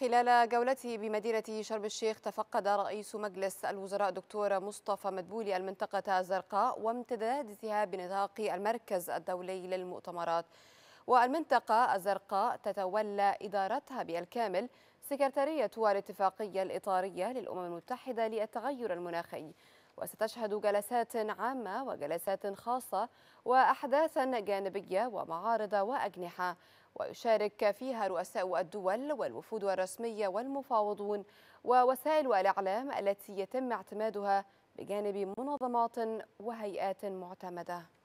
خلال جولته بمدينة شرم الشيخ تفقد رئيس مجلس الوزراء دكتور مصطفى مدبولي المنطقة الزرقاء وامتدادها بنطاق المركز الدولي للمؤتمرات والمنطقة الزرقاء تتولى إدارتها بالكامل سكرتارية الاتفاقية الإطارية للأمم المتحدة للتغير المناخي وستشهد جلسات عامة وجلسات خاصة وأحداثا جانبية ومعارض وأجنحة ويشارك فيها رؤساء الدول والوفود الرسمية والمفاوضون ووسائل الإعلام التي يتم اعتمادها بجانب منظمات وهيئات معتمده